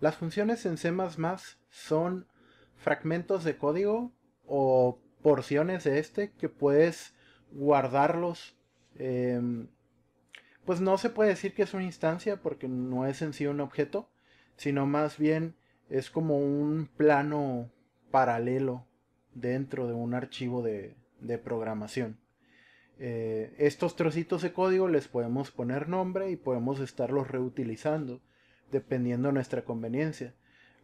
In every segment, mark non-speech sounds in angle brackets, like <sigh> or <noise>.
Las funciones en C son fragmentos de código o porciones de este que puedes guardarlos. Em, pues no se puede decir que es una instancia porque no es en sí un objeto, sino más bien es como un plano paralelo dentro de un archivo de, programación. Eh, estos trocitos de código les podemos poner nombre y podemos estarlos reutilizando dependiendo de nuestra conveniencia.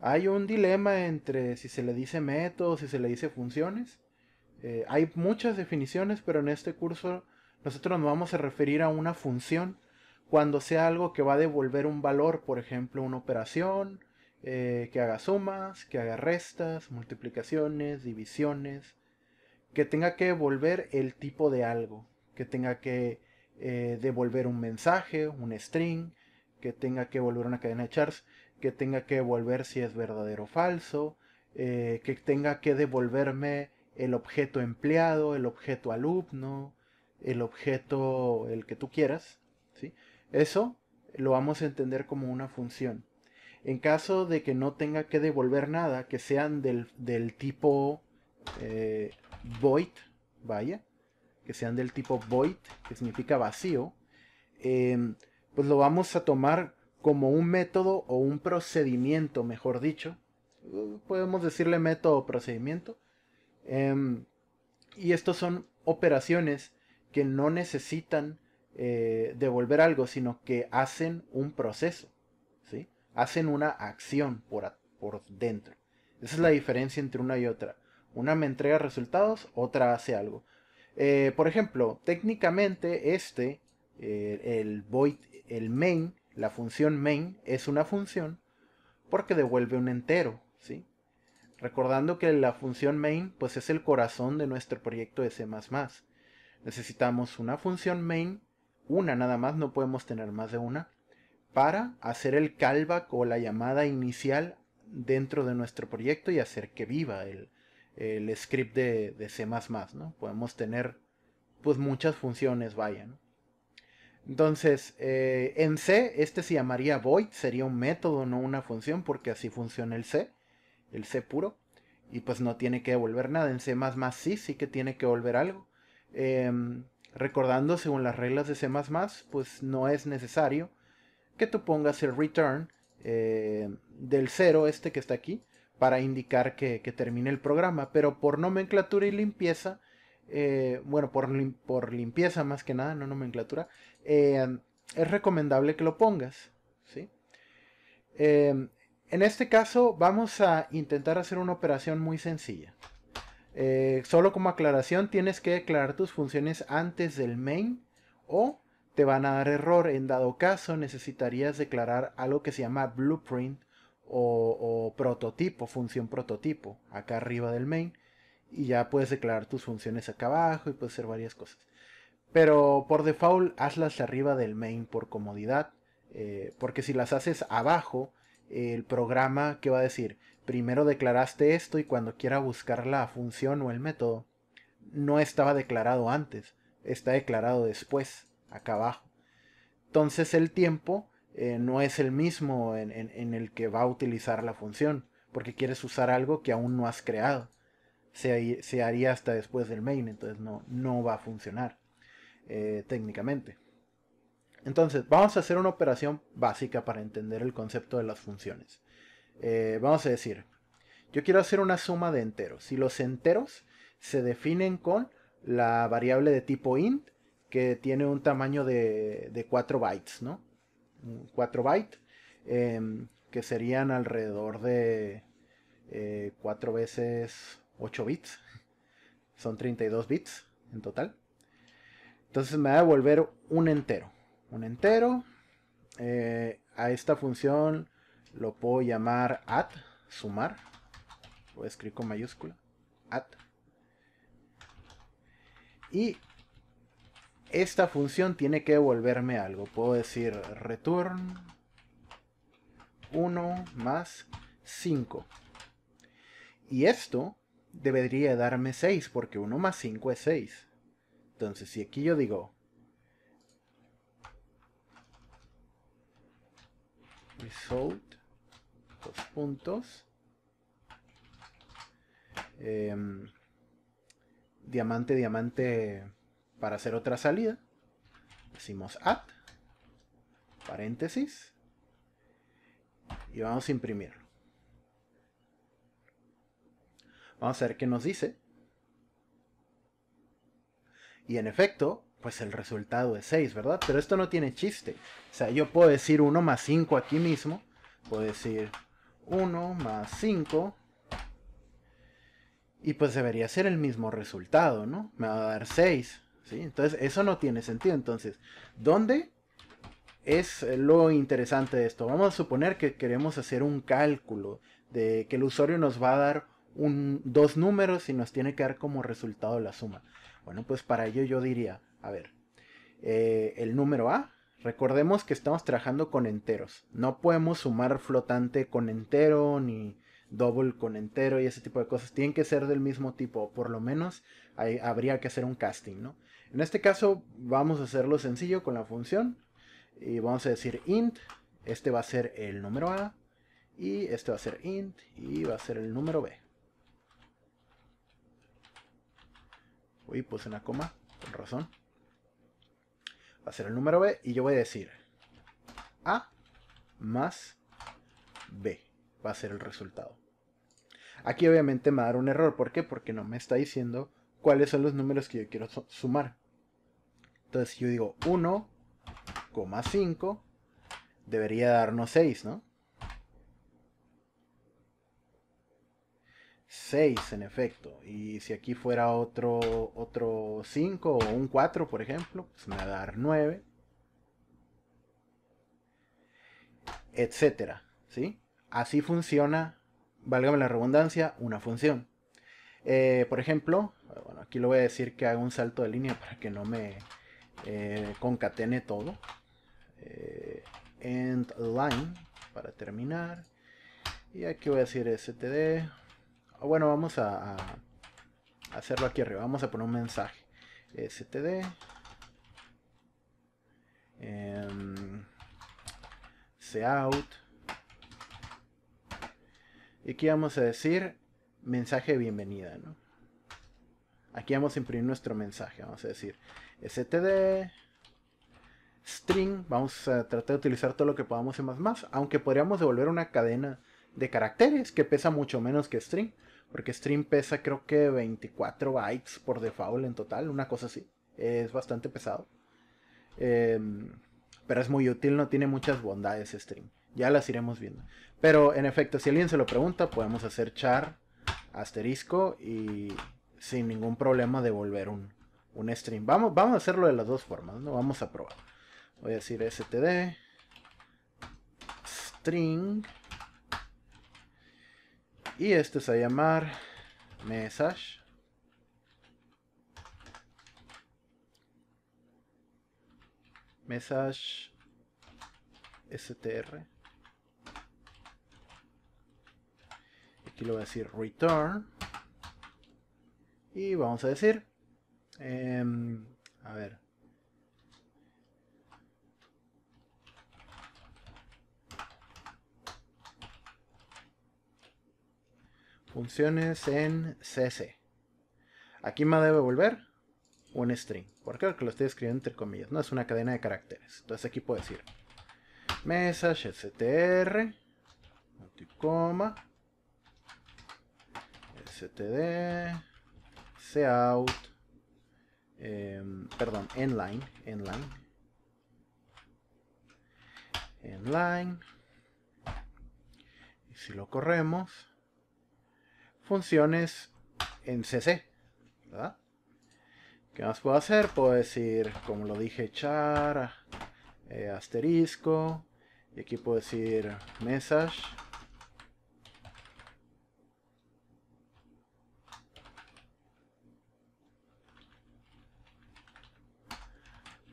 Hay un dilema entre si se le dice método, si se le dice funciones. Eh, hay muchas definiciones, pero en este curso nosotros nos vamos a referir a una función cuando sea algo que va a devolver un valor, por ejemplo, una operación, eh, que haga sumas, que haga restas, multiplicaciones, divisiones, que tenga que devolver el tipo de algo, que tenga que eh, devolver un mensaje, un string, que tenga que volver una cadena de chars, que tenga que devolver si es verdadero o falso, eh, que tenga que devolverme el objeto empleado, el objeto alumno, el objeto el que tú quieras, ¿sí? Eso lo vamos a entender como una función. En caso de que no tenga que devolver nada, que sean del, tipo eh, void, vaya, que sean del tipo void, que significa vacío, em, pues lo vamos a tomar como un método o un procedimiento, mejor dicho. Podemos decirle método o procedimiento. Em, y estos son operaciones que no necesitan eh, devolver algo, sino que hacen un proceso, ¿sí? Hacen una acción por, por dentro. Esa es la diferencia entre una y otra. Una me entrega resultados, otra hace algo. Eh, por ejemplo, técnicamente este, eh, el void el main, la función main, es una función porque devuelve un entero, ¿sí? Recordando que la función main pues es el corazón de nuestro proyecto de C++. Necesitamos una función main, una nada más, no podemos tener más de una, para hacer el callback o la llamada inicial dentro de nuestro proyecto y hacer que viva el, script de, de C++, ¿no? Podemos tener pues muchas funciones, vayan. Entonces, eh, en C, este se llamaría void, sería un método, no una función, porque así funciona el C, el C puro, y pues no tiene que devolver nada. En C sí, sí que tiene que devolver algo. Em, recordando, según las reglas de C, pues no es necesario que tú pongas el return eh, del 0, este que está aquí, para indicar que termine el programa, pero por nomenclatura y limpieza eh, bueno, por, por, limpieza más que nada, no nomenclatura, eh, es recomendable que lo pongas. ¿sí? Eh, en este caso vamos a intentar hacer una operación muy sencilla. solo como aclaración tienes que declarar tus funciones antes del main o te van a dar error. En dado caso necesitarías declarar algo que se llama blueprint o prototipo, función prototipo, acá arriba del main y ya puedes declarar tus funciones acá abajo y puedes hacer varias cosas. Pero por default hazlas arriba del main por comodidad, eh, porque si las haces abajo, el programa que va a decir, primero declaraste esto y cuando quiera buscar la función o el método, no estaba declarado antes, está declarado después, acá abajo. Entonces el tiempo eh, no es el mismo en el que va a utilizar la función, porque quieres usar algo que aún no has creado se, haría hasta después del main, entonces no, no va a funcionar eh, técnicamente. Entonces, vamos a hacer una operación básica para entender el concepto de las funciones. Eh, vamos a decir, yo quiero hacer una suma de enteros. Si los enteros se definen con la variable de tipo int, que tiene un tamaño de, 4 bytes, ¿no? 4 bytes, em, que serían alrededor de 4 eh, veces 8 bits. Son 32 bits en total. Entonces me va a devolver un entero. Un entero. Eh, a esta función lo puedo llamar add, sumar. Lo escribir con mayúscula. Add. Y esta función tiene que devolverme algo. Puedo decir return 1 más 5. Y esto debería darme 6, porque 1 más 5 es 6. Entonces, si aquí yo digo... Result, dos puntos. Em, diamante, diamante para hacer otra salida. Decimos add, paréntesis. Y vamos a imprimir. Vamos a ver qué nos dice. Y en efecto, pues el resultado es 6, ¿verdad? Pero esto no tiene chiste. O sea, yo puedo decir 1 más 5 aquí mismo. Puedo decir 1 más 5. Y pues debería ser el mismo resultado, ¿no? Me va a dar 6. ¿sí? Entonces, eso no tiene sentido. Entonces, ¿dónde es lo interesante de esto? Vamos a suponer que queremos hacer un cálculo de que el usuario nos va a dar dos números y nos tiene que dar como resultado la suma. Bueno, pues para ello yo diría, a ver, eh, el número A, recordemos que estamos trabajando con enteros. No podemos sumar flotante con entero ni double con entero y ese tipo de cosas. Tienen que ser del mismo tipo, por lo menos habría que hacer un casting, ¿no? En este caso vamos a hacerlo sencillo con la función y vamos a decir int, este va a ser el número A y este va a ser int y va a ser el número B. Uy, puse una coma, con razón. Va a ser el número B y yo voy a decir A más B. Va a ser el resultado. Aquí obviamente me va a dar un error. ¿Por qué? Porque no me está diciendo cuáles son los números que yo quiero sumar. Entonces si yo digo 1,5 debería darnos 6, ¿no? 6 en efecto. Y si aquí fuera otro, otro 5 o un 4, por ejemplo, pues me va a dar 9. Etcétera. ¿sí? Así funciona, válgame la redundancia, una función. Eh, por ejemplo, bueno, aquí lo voy a decir que haga un salto de línea para que no me eh, concatene todo. Eh, end line para terminar. Y aquí voy a decir std bueno, vamos a, hacerlo aquí arriba. Vamos a poner un mensaje. STD. cout em, out Y aquí vamos a decir mensaje de bienvenida, Aquí vamos a imprimir nuestro mensaje. Vamos a decir std string. Vamos a tratar de utilizar todo lo que podamos en más más. Aunque podríamos devolver una cadena de caracteres que pesa mucho menos que string. Porque Stream pesa creo que 24 bytes por default en total, una cosa así. Es bastante pesado. Em, pero es muy útil, no tiene muchas bondades String. Ya las iremos viendo. Pero en efecto, si alguien se lo pregunta, podemos hacer char asterisco y sin ningún problema devolver un, un stream. Vamos, vamos a hacerlo de las dos formas, ¿no? Vamos a probar. Voy a decir std string y esto es a llamar message. Message str. Aquí lo voy a decir return. Y vamos a decir, em, a ver, funciones en cc. Aquí me debe volver un string. porque qué? Porque lo estoy escribiendo entre comillas. No es una cadena de caracteres. Entonces aquí puedo decir message str coma, std cout em, perdón inline inline inline y si lo corremos funciones en CC. ¿verdad? ¿Qué más puedo hacer? Puedo decir, como lo dije, char, eh, asterisco, y aquí puedo decir message.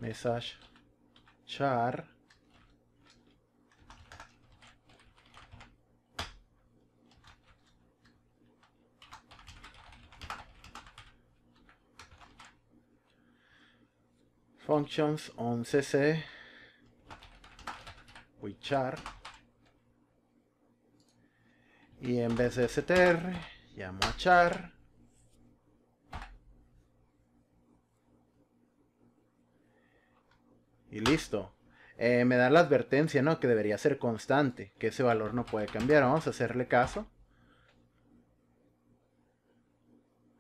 Message char functions on cc which char y en vez de str llamo a char y listo eh, me da la advertencia no que debería ser constante que ese valor no puede cambiar vamos a hacerle caso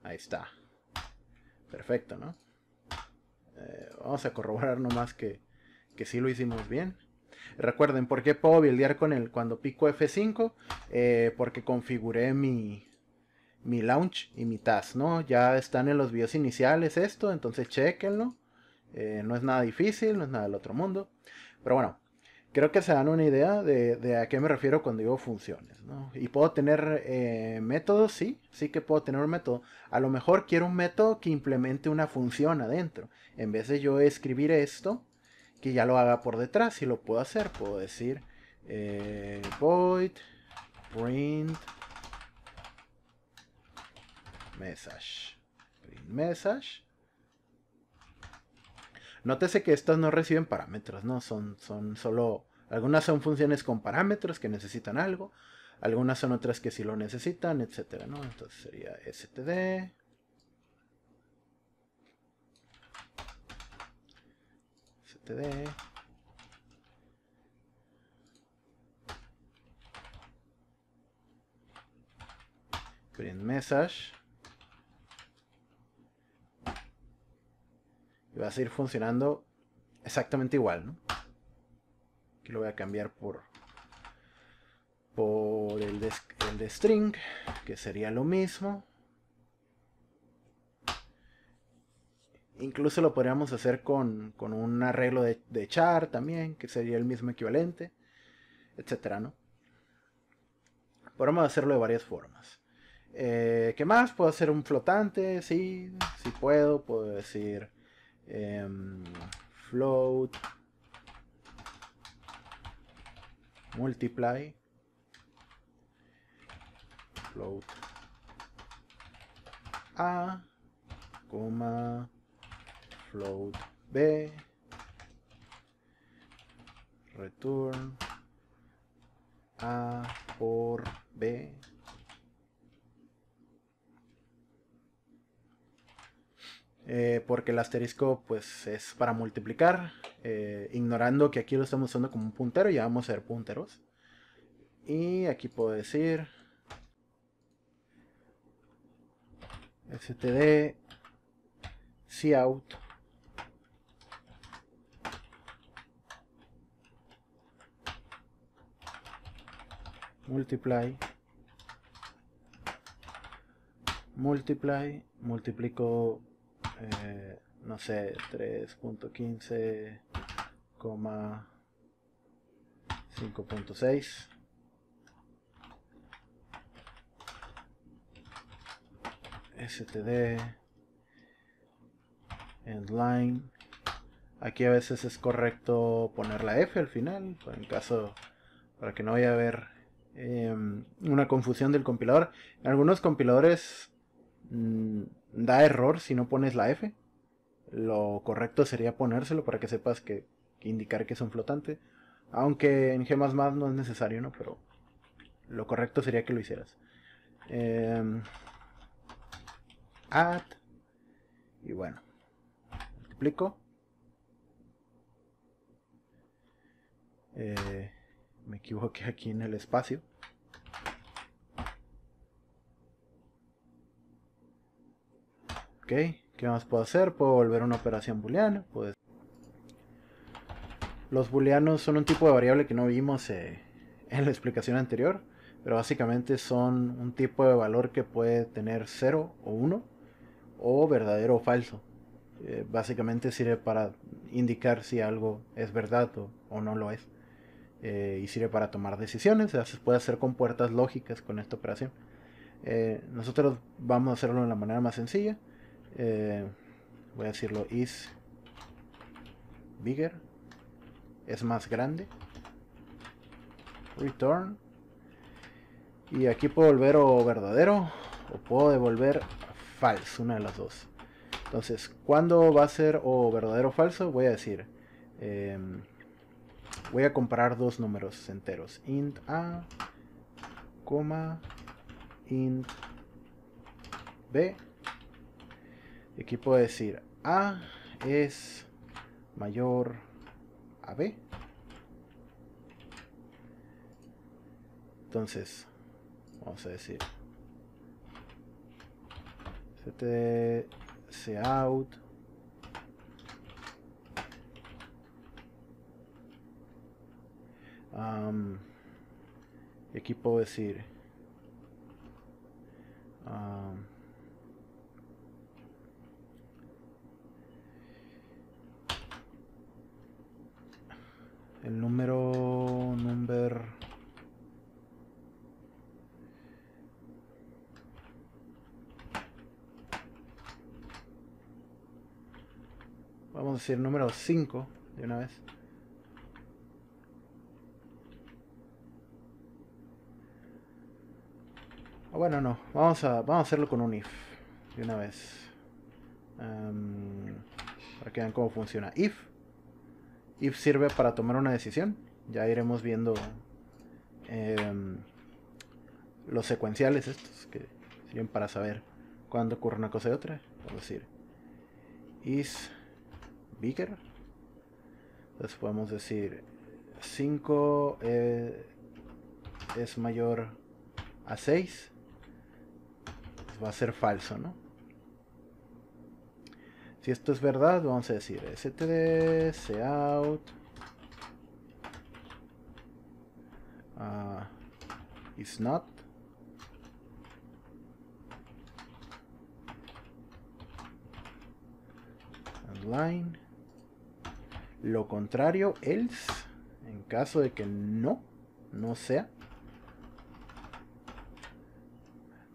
ahí está perfecto no eh, vamos a corroborar nomás que, que sí lo hicimos bien. Recuerden, ¿por qué puedo buildear con el cuando pico F5? Eh, porque configuré mi, mi launch y mi task ¿no? Ya están en los videos iniciales esto, entonces chequenlo. Eh, no es nada difícil, no es nada del otro mundo. Pero bueno, creo que se dan una idea de, a qué me refiero cuando digo funciones. ¿no? Y puedo tener eh, métodos, sí, sí que puedo tener un método. A lo mejor quiero un método que implemente una función adentro. En vez de yo escribir esto, que ya lo haga por detrás, si lo puedo hacer, puedo decir eh, void print message. Print message. Nótese que estas no reciben parámetros, ¿no? Son, son solo. Algunas son funciones con parámetros que necesitan algo. Algunas son otras que sí lo necesitan, etcétera, ¿no? Entonces sería std. std. Print message. va a seguir funcionando exactamente igual, ¿no? Aquí lo voy a cambiar por por el de, string, que sería lo mismo. Incluso lo podríamos hacer con, un arreglo de, char también, que sería el mismo equivalente, etcétera, ¿no? Podemos hacerlo de varias formas. Eh, ¿Qué más? Puedo hacer un flotante, sí, sí puedo. Puedo decir Em, float, multiply, float a, coma, float b, return a por b Eh, porque el asterisco pues es para multiplicar, eh, ignorando que aquí lo estamos usando como un puntero, ya vamos a ser punteros. Y aquí puedo decir std cout multiply multiply multiplico eh, no sé, 3.15, 5.6 STD endline aquí a veces es correcto poner la F al final en caso para que no vaya a haber em, una confusión del compilador en algunos compiladores mm, da error si no pones la F. Lo correcto sería ponérselo para que sepas que, indicar que es un flotante. Aunque en G++ no es necesario, ¿no? Pero lo correcto sería que lo hicieras. Em, add. Y bueno. Multiplico. Eh, me equivoqué aquí en el espacio. ¿qué más puedo hacer? Puedo volver a una operación booleana. Pues. Los booleanos son un tipo de variable que no vimos eh, <laughs> en la explicación anterior, pero básicamente son un tipo de valor que puede tener 0 o 1, o verdadero o falso. Eh, básicamente sirve para indicar si algo es verdad o, no lo es. Eh, y sirve para tomar decisiones, se puede hacer con puertas lógicas con esta operación. nosotros vamos a hacerlo de la manera más sencilla eh, voy a decirlo, is bigger, es más grande, return, y aquí puedo volver o verdadero o puedo devolver falso, una de las dos. Entonces, cuando va a ser o verdadero o falso? Voy a decir, em, voy a comparar dos números enteros, int a, coma, int b, equipo aquí puedo decir A es mayor a B. Entonces, vamos a decir out um, aquí puedo decir um, El número number Vamos a decir número 5 de una vez. Ah, bueno, no. Vamos a, vamos a hacerlo con un if. De una vez. Em, para que vean cómo funciona. If y sirve para tomar una decisión. Ya iremos viendo em, los secuenciales estos que sirven para saber cuándo ocurre una cosa y otra. Es decir, is bigger. Entonces podemos decir 5 eh, es mayor a 6. Pues va a ser falso, ¿no? Si esto es verdad, vamos a decir std, seout, Uh, ah, is not. Line. Lo contrario, else. En caso de que no, no sea.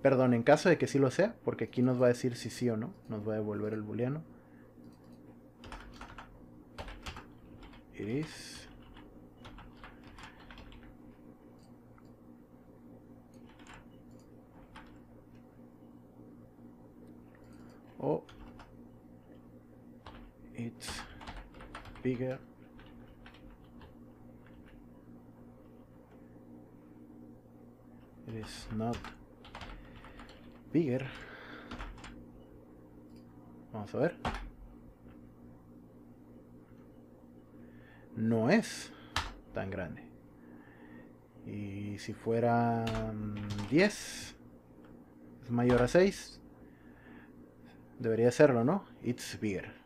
Perdón, en caso de que sí lo sea, porque aquí nos va a decir si sí o no, nos va a devolver el booleano. series oh it's bigger it is not bigger vamos a ver no es tan grande. Y si fuera 10, mm, es mayor a 6, debería serlo, ¿no? It's bigger.